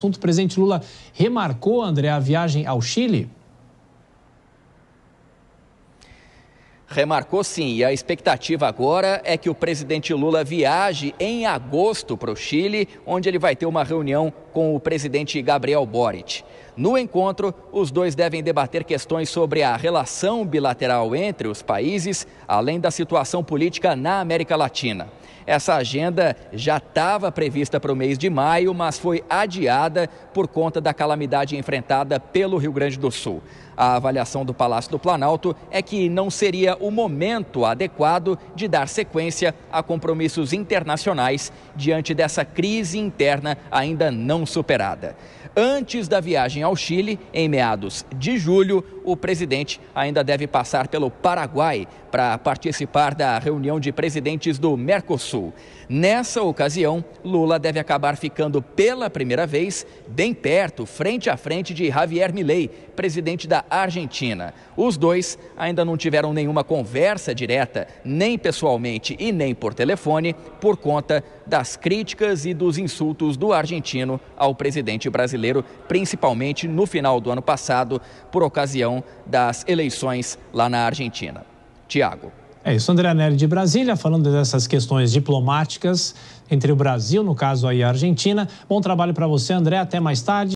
assunto, o presidente Lula remarcou, André, a viagem ao Chile? Remarcou sim, e a expectativa agora é que o presidente Lula viaje em agosto para o Chile, onde ele vai ter uma reunião com o presidente Gabriel Boric. No encontro, os dois devem debater questões sobre a relação bilateral entre os países, além da situação política na América Latina. Essa agenda já estava prevista para o mês de maio, mas foi adiada por conta da calamidade enfrentada pelo Rio Grande do Sul. A avaliação do Palácio do Planalto é que não seria o momento adequado de dar sequência a compromissos internacionais diante dessa crise interna ainda não superada. Antes da viagem ao Chile, em meados de julho, o presidente ainda deve passar pelo Paraguai para participar da reunião de presidentes do Mercosul. Sul. Nessa ocasião, Lula deve acabar ficando pela primeira vez bem perto, frente a frente de Javier Milei, presidente da Argentina. Os dois ainda não tiveram nenhuma conversa direta, nem pessoalmente e nem por telefone, por conta das críticas e dos insultos do argentino ao presidente brasileiro, principalmente no final do ano passado, por ocasião das eleições lá na Argentina. Tiago. É isso, André Nery de Brasília, falando dessas questões diplomáticas entre o Brasil, no caso aí a Argentina. Bom trabalho para você, André. Até mais tarde.